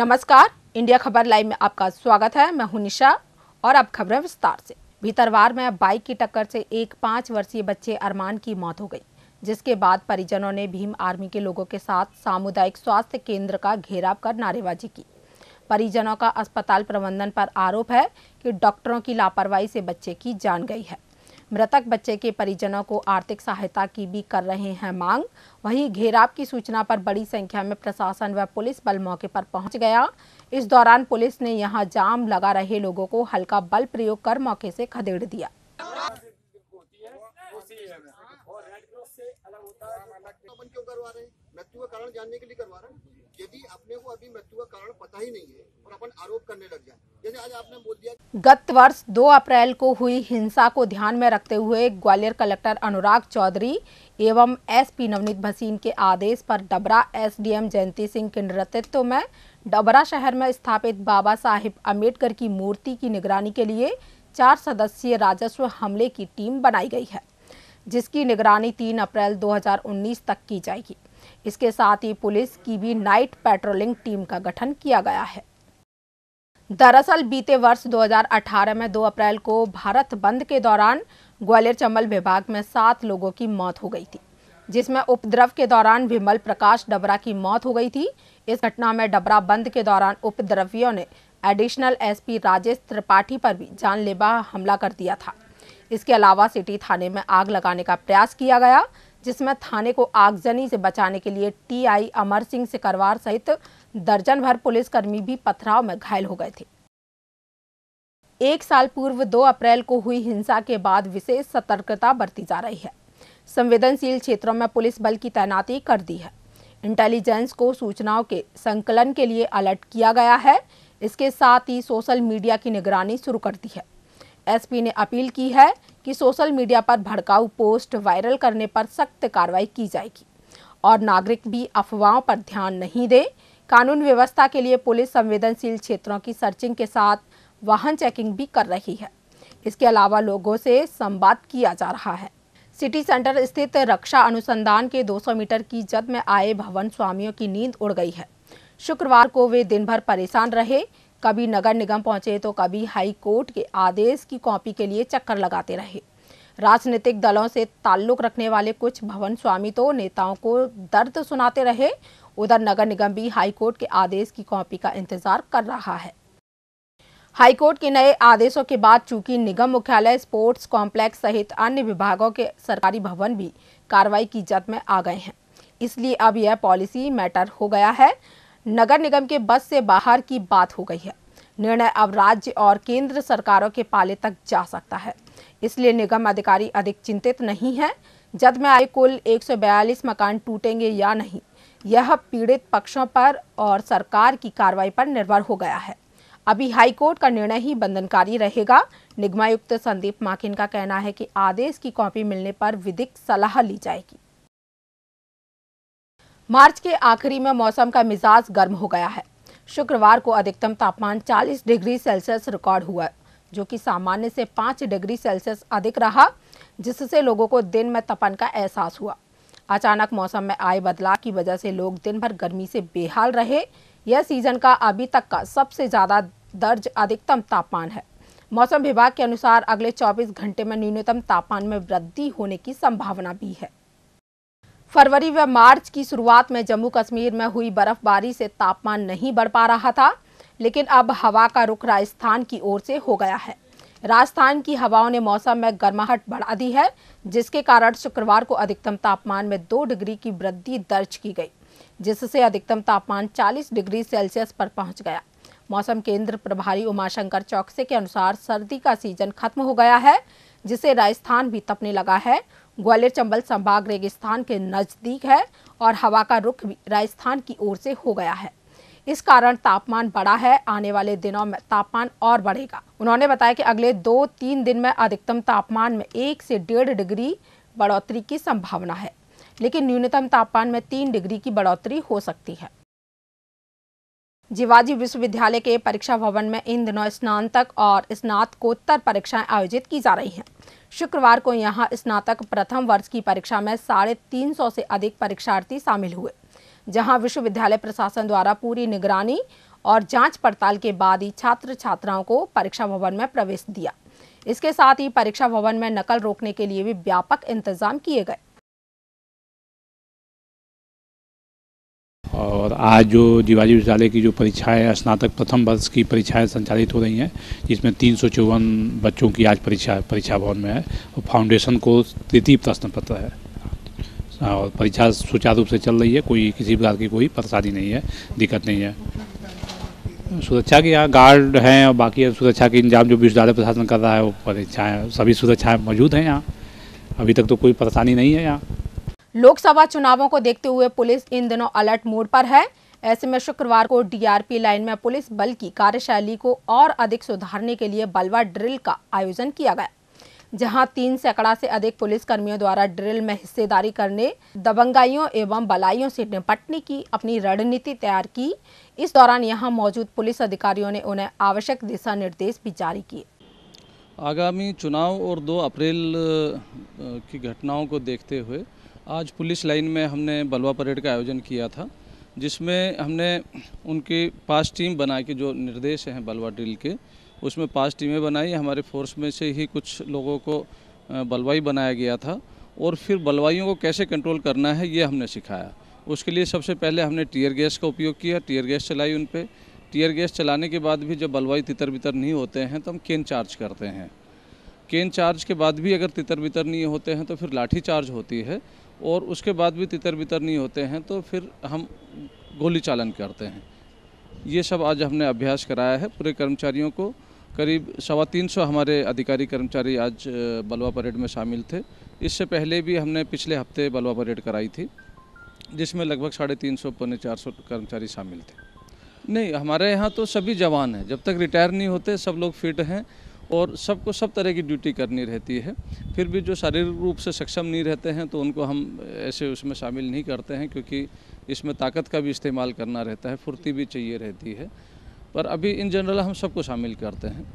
नमस्कार इंडिया खबर लाइव में आपका स्वागत है मैं हूं निशा और अब खबरें विस्तार से भीतरवार में बाइक की टक्कर से एक पाँच वर्षीय बच्चे अरमान की मौत हो गई जिसके बाद परिजनों ने भीम आर्मी के लोगों के साथ सामुदायिक स्वास्थ्य केंद्र का घेराव कर नारेबाजी की परिजनों का अस्पताल प्रबंधन पर आरोप है कि डॉक्टरों की लापरवाही से बच्चे की जान गई है मृतक बच्चे के परिजनों को आर्थिक सहायता की भी कर रहे हैं मांग वहीं घेराव की सूचना पर बड़ी संख्या में प्रशासन व पुलिस बल मौके पर पहुंच गया इस दौरान पुलिस ने यहां जाम लगा रहे लोगों को हल्का बल प्रयोग कर मौके से खदेड़ दिया कारण जानने के लिए करवा रहे हैं गत वर्ष 2 अप्रैल को हुई हिंसा को ध्यान में रखते हुए ग्वालियर कलेक्टर अनुराग चौधरी एवं एसपी नवनीत भसीन के आदेश पर डबरा एसडीएम जयंती सिंह के नेतृत्व में डबरा शहर में स्थापित बाबा साहिब अम्बेडकर की मूर्ति की निगरानी के लिए चार सदस्यीय राजस्व हमले की टीम बनाई गई है जिसकी निगरानी 3 अप्रैल 2019 तक की जाएगी इसके साथ ही पुलिस की भी नाइट पेट्रोलिंग टीम का गठन किया गया है दरअसल बीते वर्ष 2018 में 2 अप्रैल को भारत बंद के दौरान ग्वालियर चंबल विभाग में सात लोगों की मौत हो गई थी जिसमें उपद्रव के दौरान विमल प्रकाश डबरा की मौत हो गई थी इस घटना में डबरा बंद के दौरान उपद्रवियों ने एडिशनल एसपी राजेश त्रिपाठी पर भी जानलेवा हमला कर दिया था इसके अलावा सिटी थाने में आग लगाने का प्रयास किया गया जिसमें थाने को आगजनी से बचाने के लिए टीआई अमर सिंह सिकरवार सहित दर्जन भर पुलिसकर्मी भी पथराव में घायल हो गए थे एक साल पूर्व 2 अप्रैल को हुई हिंसा के बाद विशेष सतर्कता बरती जा रही है संवेदनशील क्षेत्रों में पुलिस बल की तैनाती कर दी है इंटेलिजेंस को सूचनाओं के संकलन के लिए अलर्ट किया गया है इसके साथ ही सोशल मीडिया की निगरानी शुरू कर दी है एसपी ने अपील की है कि सोशल मीडिया पर भड़काऊ पोस्ट वायरल करने पर सख्त कार्रवाई की जाएगी और नागरिक भी अफवाहों पर ध्यान नहीं दें कानून व्यवस्था के लिए पुलिस संवेदनशील क्षेत्रों की सर्चिंग के साथ वाहन चेकिंग भी कर रही है इसके अलावा लोगों से संवाद किया जा रहा है सिटी सेंटर स्थित रक्षा अनुसंधान के 200 मीटर की जद में आए भवन स्वामियों की नींद उड़ गई है शुक्रवार को वे दिन भर परेशान रहे कभी नगर निगम पहुंचे तो कभी हाई कोर्ट के आदेश की कॉपी के लिए चक्कर लगाते रहे राजनीतिक दलों से ताल्लुक रखने वाले कुछ भवन स्वामी तो नेताओं को दर्द सुनाते रहे उधर नगर निगम भी हाईकोर्ट के आदेश की कॉपी का इंतजार कर रहा है हाईकोर्ट के नए आदेशों के बाद चूंकि निगम मुख्यालय स्पोर्ट्स कॉम्प्लेक्स सहित अन्य विभागों के सरकारी भवन भी कार्रवाई की जद में आ गए हैं इसलिए अब यह पॉलिसी मैटर हो गया है नगर निगम के बस से बाहर की बात हो गई है निर्णय अब राज्य और केंद्र सरकारों के पाले तक जा सकता है इसलिए निगम अधिकारी अधिक चिंतित नहीं है जद में आए कुल 142 मकान टूटेंगे या नहीं यह पीड़ित पक्षों पर और सरकार की कार्रवाई पर निर्भर हो गया है अभी हाईकोर्ट का निर्णय ही बंधनकारी रहेगा निगमायुक्त संदीप माकिन का कहना है कि आदेश की कॉपी मिलने पर विधिक सलाह ली जाएगी मार्च के आखिरी में मौसम का मिजाज गर्म हो गया है शुक्रवार को अधिकतम तापमान 40 डिग्री सेल्सियस रिकॉर्ड हुआ जो कि सामान्य से 5 डिग्री सेल्सियस अधिक रहा जिससे लोगों को दिन में तपन का एहसास हुआ अचानक मौसम में आए बदलाव की वजह से लोग दिन भर गर्मी से बेहाल रहे यह सीजन का अभी तक का सबसे ज़्यादा दर्ज अधिकतम तापमान है मौसम विभाग के अनुसार अगले 24 घंटे में न्यूनतम तापमान में वृद्धि होने की संभावना भी है फरवरी व मार्च की शुरुआत में जम्मू कश्मीर में हुई बर्फबारी से तापमान नहीं बढ़ पा रहा था लेकिन अब हवा का रुख राजस्थान की ओर से हो गया है राजस्थान की हवाओं ने मौसम में गर्माहट बढ़ा दी है जिसके कारण शुक्रवार को अधिकतम तापमान में दो डिग्री की वृद्धि दर्ज की गई जिससे अधिकतम तापमान 40 डिग्री सेल्सियस पर पहुंच गया मौसम केंद्र प्रभारी उमाशंकर चौकसे के अनुसार सर्दी का सीजन खत्म हो गया है जिसे राजस्थान भी तपने लगा है ग्वालियर चंबल संभाग रेगिस्तान के नज़दीक है और हवा का रुख राजस्थान की ओर से हो गया है इस कारण तापमान बढ़ा है आने वाले दिनों में तापमान और बढ़ेगा उन्होंने बताया कि अगले दो तीन दिन में अधिकतम तापमान में एक से डेढ़ डिग्री बढ़ोतरी की संभावना है लेकिन न्यूनतम तापमान में तीन डिग्री की बढ़ोतरी हो सकती है जीवाजी विश्वविद्यालय के परीक्षा भवन में इन दिनों स्नातक और स्नातकोत्तर परीक्षाएं आयोजित की जा रही हैं शुक्रवार को यहाँ स्नातक प्रथम वर्ष की परीक्षा में साढ़े तीन सौ से अधिक परीक्षार्थी शामिल हुए जहां विश्वविद्यालय प्रशासन द्वारा पूरी निगरानी और जांच पड़ताल के बाद ही छात्र छात्राओं को परीक्षा भवन में प्रवेश दिया इसके साथ ही परीक्षा भवन में नकल रोकने के लिए भी व्यापक इंतजाम किए गए और आज जो जीवाजी विद्यालय की जो परीक्षाएं स्नातक प्रथम वर्ष की परीक्षाएं संचालित हो रही हैं जिसमें तीन सौ चौवन बच्चों की आज परीक्षा परीक्षा भवन में है और फाउंडेशन को तृतीय प्रश्न पत्र है और परीक्षा सुचारू रूप से चल रही है कोई किसी प्रकार की कोई परेशानी नहीं है दिक्कत नहीं है सुरक्षा के यहाँ गार्ड हैं और बाकी सुरक्षा के इंतजाम जो विश्वविद्यालय प्रशासन कर रहा है वो परीक्षाएँ सभी सुरक्षाएँ मौजूद हैं यहाँ अभी तक तो कोई परेशानी नहीं है यहाँ लोकसभा चुनावों को देखते हुए पुलिस इन दिनों अलर्ट मोड पर है ऐसे में शुक्रवार को डीआरपी लाइन में पुलिस बल की कार्यशैली को और अधिक सुधारने के लिए बलवा ड्रिल का आयोजन किया गया जहां तीन सैकड़ा से अधिक पुलिस कर्मियों द्वारा ड्रिल में हिस्सेदारी करने दबंगाइयों एवं बलाइयों से निपटने की अपनी रणनीति तैयार की इस दौरान यहां मौजूद पुलिस अधिकारियों ने उन्हें आवश्यक दिशा निर्देश भी जारी किए आगामी चुनाव और 2 अप्रैल की घटनाओं को देखते हुए आज पुलिस लाइन में हमने बलवा परेड का आयोजन किया था जिसमें हमने उनकी पाँच टीम बना के जो निर्देश हैं बलवा ड्रिल के उसमें पाँच टीमें बनाई हमारे फोर्स में से ही कुछ लोगों को बलवाई बनाया गया था और फिर बलवाइयों को कैसे कंट्रोल करना है ये हमने सिखाया उसके लिए सबसे पहले हमने टीयर गैस का उपयोग किया टीयर गैस चलाई उन पर टीयर गैस चलाने के बाद भी जब बलवाई तितर बितर नहीं होते हैं तो हम केन चार्ज करते हैं केन चार्ज के बाद भी अगर तितर बितर नहीं होते हैं तो फिर लाठी चार्ज होती है और उसके बाद भी तितर बितर नहीं होते हैं तो फिर हम गोली चालन करते हैं ये सब आज हमने अभ्यास कराया है पूरे कर्मचारियों को करीब सवा तीन सौ हमारे अधिकारी कर्मचारी आज बलवा परेड में शामिल थे इससे पहले भी हमने पिछले हफ्ते बलवा परेड कराई थी जिसमें लगभग साढ़े तीन सौ पौने चार सौ कर्मचारी शामिल थे नहीं हमारे यहाँ तो सभी जवान हैं जब तक रिटायर नहीं होते सब लोग फिट हैं और सबको सब तरह की ड्यूटी करनी रहती है फिर भी जो शारीरिक रूप से सक्षम नहीं रहते हैं तो उनको हम ऐसे उसमें शामिल नहीं करते हैं क्योंकि इसमें ताकत का भी इस्तेमाल करना रहता है फुर्ती भी चाहिए रहती है पर अभी इन जनरल हम सबको शामिल करते हैं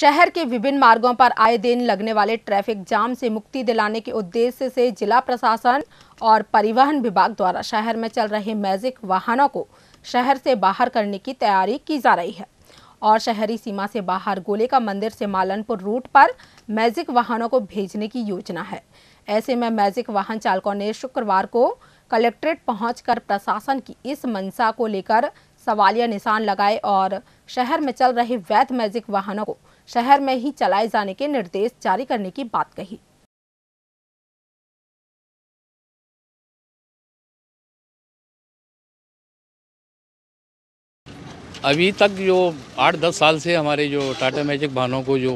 शहर के विभिन्न मार्गों पर आए दिन लगने वाले ट्रैफिक जाम से मुक्ति दिलाने के उद्देश्य से जिला प्रशासन और परिवहन विभाग द्वारा शहर में चल रहे मैजिक वाहनों को शहर से बाहर करने की तैयारी की जा रही है और शहरी सीमा से बाहर गोले का मंदिर से मालनपुर रूट पर मैजिक वाहनों को भेजने की योजना है ऐसे में मैजिक वाहन चालकों ने शुक्रवार को कलेक्ट्रेट पहुंचकर प्रशासन की इस मंशा को लेकर सवालिया निशान लगाए और शहर में चल रहे वैध मैजिक वाहनों को शहर में ही चलाए जाने के निर्देश जारी करने की बात कही अभी तक जो आठ दस साल से हमारे जो टाटा मैजिक वाहनों को जो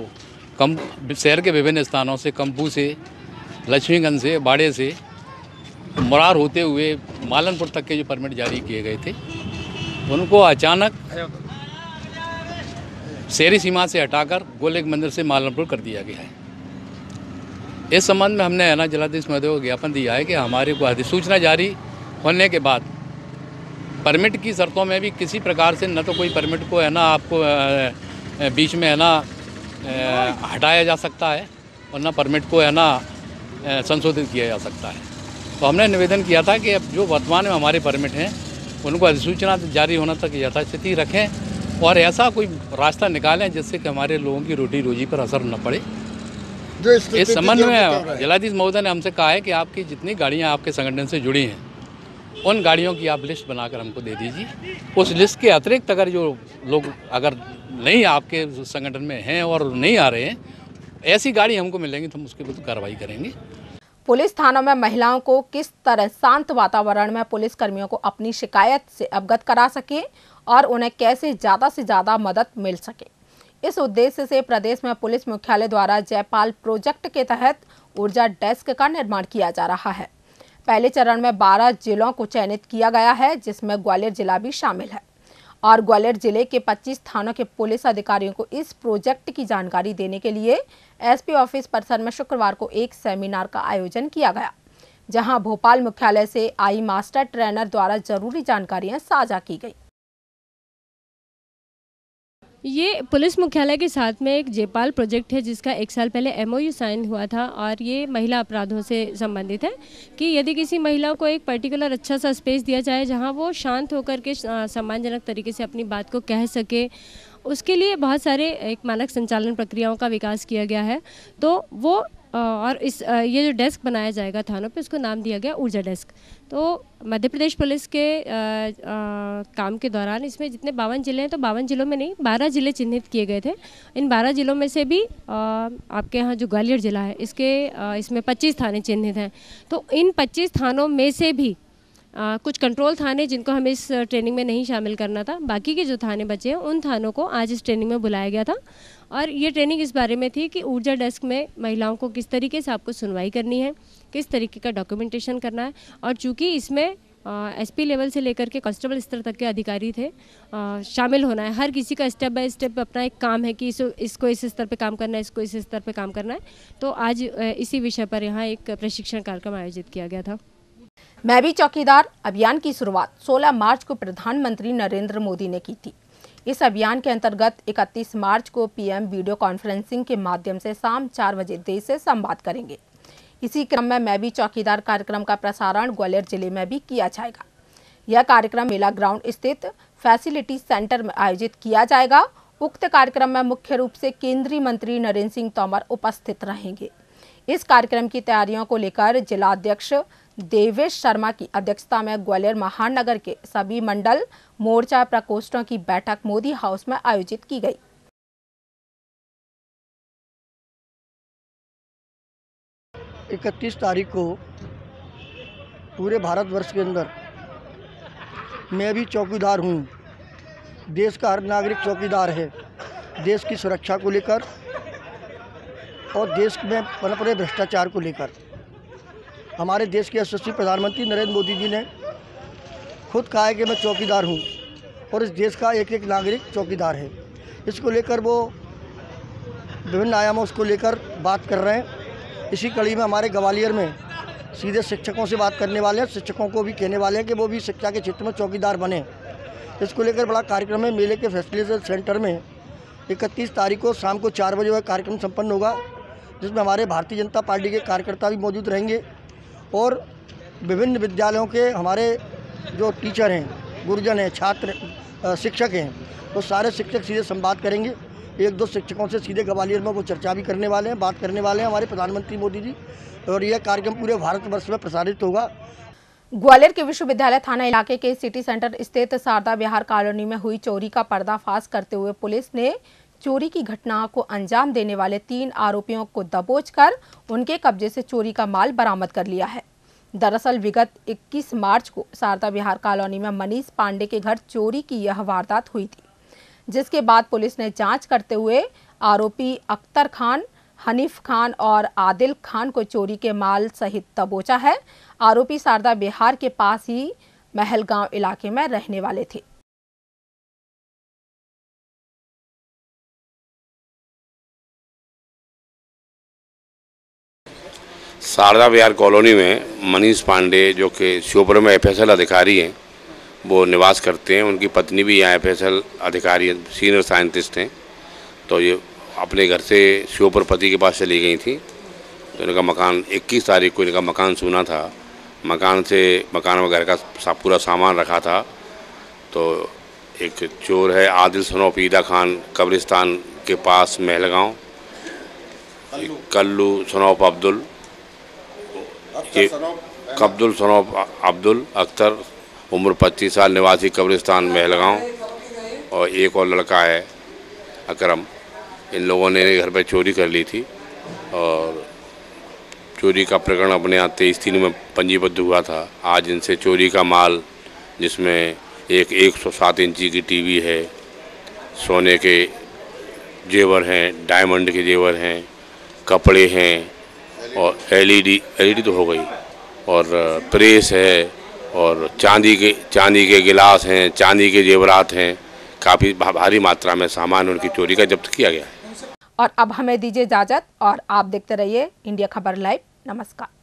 कम शहर के विभिन्न स्थानों से कंपू से लक्ष्मीगंज से बाड़े से मरार होते हुए मालनपुर तक के जो परमिट जारी किए गए थे उनको अचानक शहरी सीमा से हटाकर गोलेक मंदिर से मालनपुर कर दिया गया है इस संबंध में हमने एना जिलाधीश महोदय को ज्ञापन दिया है कि हमारे को अधिसूचना जारी होने के बाद परमिट की शर्तों में भी किसी प्रकार से न तो कोई परमिट को है ना आपको बीच में है ना हटाया जा सकता है और न परमिट को है ना संशोधित किया जा सकता है तो हमने निवेदन किया था कि अब जो वर्तमान में हमारे परमिट हैं उनको अधिसूचना जारी होना तक यथास्थिति रखें और ऐसा कोई रास्ता निकालें जिससे कि हमारे लोगों की रोटी रोजी पर असर न पड़े इस संबंध में जिलाधीश महोदय ने हमसे कहा है कि आपकी जितनी गाड़ियाँ आपके संगठन से जुड़ी हैं उन गाड़ियों की आप लिस्ट बनाकर हमको दे दीजिए उस लिस्ट के अतिरिक्त अगर जो लोग अगर नहीं आपके संगठन में हैं और नहीं आ रहे हैं ऐसी गाड़ी हमको मिलेंगी तो हम उसके तो कार्रवाई करेंगे पुलिस थानों में महिलाओं को किस तरह शांत वातावरण में पुलिस कर्मियों को अपनी शिकायत से अवगत करा सके और उन्हें कैसे ज़्यादा से ज़्यादा मदद मिल सके इस उद्देश्य से प्रदेश में पुलिस मुख्यालय द्वारा जयपाल प्रोजेक्ट के तहत ऊर्जा डेस्क का निर्माण किया जा रहा है पहले चरण में 12 जिलों को चयनित किया गया है जिसमें ग्वालियर जिला भी शामिल है और ग्वालियर जिले के 25 थानों के पुलिस अधिकारियों को इस प्रोजेक्ट की जानकारी देने के लिए एसपी ऑफिस परिसर में शुक्रवार को एक सेमिनार का आयोजन किया गया जहां भोपाल मुख्यालय से आई मास्टर ट्रेनर द्वारा जरूरी जानकारियां साझा की गई ये पुलिस मुख्यालय के साथ में एक जयपाल प्रोजेक्ट है जिसका एक साल पहले एमओयू साइन हुआ था और ये महिला अपराधों से संबंधित है कि यदि किसी महिला को एक पर्टिकुलर अच्छा सा स्पेस दिया जाए जहां वो शांत होकर के सम्मानजनक तरीके से अपनी बात को कह सके उसके लिए बहुत सारे एक मानक संचालन प्रक्रियाओं का विकास किया गया है तो वो और इस ये जो डेस्क बनाया जाएगा थानों पे उसको नाम दिया गया ऊर्जा डेस्क तो मध्य प्रदेश पुलिस के आ, आ, काम के दौरान इसमें जितने बावन ज़िले हैं तो बावन ज़िलों में नहीं बारह ज़िले चिन्हित किए गए थे इन बारह ज़िलों में से भी आ, आपके यहाँ जो ग्वालियर ज़िला है इसके आ, इसमें पच्चीस थाने चिन्हित हैं तो इन पच्चीस थानों में से भी आ, कुछ कंट्रोल थाने जिनको हमें इस ट्रेनिंग में नहीं शामिल करना था बाकी के जो थाने बचे हैं उन थानों को आज इस ट्रेनिंग में बुलाया गया था और ये ट्रेनिंग इस बारे में थी कि ऊर्जा डेस्क में महिलाओं को किस तरीके से आपको सुनवाई करनी है किस तरीके का डॉक्यूमेंटेशन करना है और चूँकि इसमें एसपी लेवल से लेकर के कॉन्स्टेबल स्तर तक के अधिकारी थे आ, शामिल होना है हर किसी का स्टेप बाय स्टेप अपना एक काम है कि इस, इसको इस स्तर पे काम करना है इसको इस स्तर पे काम करना है तो आज इसी विषय पर यहाँ एक प्रशिक्षण कार्यक्रम आयोजित किया गया था मैं भी चौकीदार अभियान की शुरुआत 16 मार्च को प्रधानमंत्री नरेंद्र मोदी ने की थी इस अभियान के अंतर्गत 31 मार्च को पीएम वीडियो कॉन्फ्रेंसिंग के माध्यम से शाम चार बजे देश से संवाद करेंगे इसी क्रम में मैं भी चौकीदार कार्यक्रम का प्रसारण ग्वालियर जिले में भी किया जाएगा यह कार्यक्रम मेला ग्राउंड स्थित फैसिलिटी सेंटर में आयोजित किया जाएगा उक्त कार्यक्रम में मुख्य रूप से केंद्रीय मंत्री नरेंद्र सिंह तोमर उपस्थित रहेंगे इस कार्यक्रम की तैयारियों को लेकर जिलाध्यक्ष देवेश शर्मा की अध्यक्षता में ग्वालियर महानगर के सभी मंडल मोर्चा प्रकोष्ठों की बैठक मोदी हाउस में आयोजित की गई इकतीस तारीख को पूरे भारतवर्ष के अंदर मैं भी चौकीदार हूँ देश का हर नागरिक चौकीदार है देश की सुरक्षा को लेकर और देश में पनपरे भ्रष्टाचार को लेकर हमारे देश के यशस्वी प्रधानमंत्री नरेंद्र मोदी जी ने खुद कहा है कि मैं चौकीदार हूँ और इस देश का एक एक नागरिक चौकीदार है इसको लेकर वो विभिन्न आयामों उसको लेकर बात कर रहे हैं इसी कड़ी में हमारे ग्वालियर में सीधे शिक्षकों से बात करने वाले हैं शिक्षकों को भी कहने वाले हैं कि वो भी शिक्षा के क्षेत्र में चौकीदार बने इसको लेकर बड़ा कार्यक्रम है मेले के फैसिलिटेशन सेंटर में इकतीस तारीख को शाम को चार बजे वह कार्यक्रम संपन्न होगा जिसमें हमारे भारतीय जनता पार्टी के कार्यकर्ता भी मौजूद रहेंगे और विभिन्न विद्यालयों के हमारे जो टीचर हैं गुरुजन हैं छात्र शिक्षक हैं वो सारे शिक्षक सीधे संवाद करेंगे एक दो शिक्षकों से सीधे ग्वालियर में वो चर्चा भी करने वाले हैं बात करने वाले हैं हमारे प्रधानमंत्री मोदी जी और यह कार्यक्रम पूरे भारतवर्ष में प्रसारित होगा ग्वालियर के विश्वविद्यालय थाना इलाके के सिटी सेंटर स्थित शारदा बिहार कॉलोनी में हुई चोरी का पर्दाफाश करते हुए पुलिस ने चोरी की घटना को अंजाम देने वाले तीन आरोपियों को दबोच कर उनके कब्जे से चोरी का माल बरामद कर लिया है दरअसल विगत 21 मार्च को शारदा विहार कॉलोनी में मनीष पांडे के घर चोरी की यह वारदात हुई थी जिसके बाद पुलिस ने जांच करते हुए आरोपी अख्तर खान हनीफ खान और आदिल खान को चोरी के माल सहित दबोचा है आरोपी शारदा बिहार के पास ही महलगांव इलाके में रहने वाले थे शारदा विहार कॉलोनी में मनीष पांडे जो कि श्योपुर में एफ अधिकारी हैं वो निवास करते हैं उनकी पत्नी भी यहाँ एफ अधिकारी हैं सीनियर साइंटिस्ट हैं तो ये अपने घर से श्योपुर पति के पास चली गई थी तो इनका मकान 21 तारीख को इनका मकान सुना था मकान से मकान वगैरह का का पूरा सामान रखा था तो एक चोर है आदिल सनोफ ईदा खान कब्रिस्तान के पास महलगांव कल्लू सनोप अब्दुल एक अब्दुल सनोब अब्दुल अख्तर उम्र पच्चीस साल निवासी कब्रिस्तान महलगांव और एक और लड़का है अकरम इन लोगों ने घर पर चोरी कर ली थी और चोरी का प्रकरण अपने यहाँ तेईस तीन में पंजीबद्ध हुआ था आज इनसे चोरी का माल जिसमें एक एक सौ सात इंची की टीवी है सोने के जेवर हैं डायमंड के जेवर हैं कपड़े हैं और एलईडी एलईडी e e तो हो गई और प्रेस है और चांदी के चांदी के गिलास हैं चांदी के जेवरात हैं काफ़ी भारी मात्रा में सामान उनकी चोरी का जब्त किया गया है और अब हमें दीजिए इजाज़त और आप देखते रहिए इंडिया खबर लाइव नमस्कार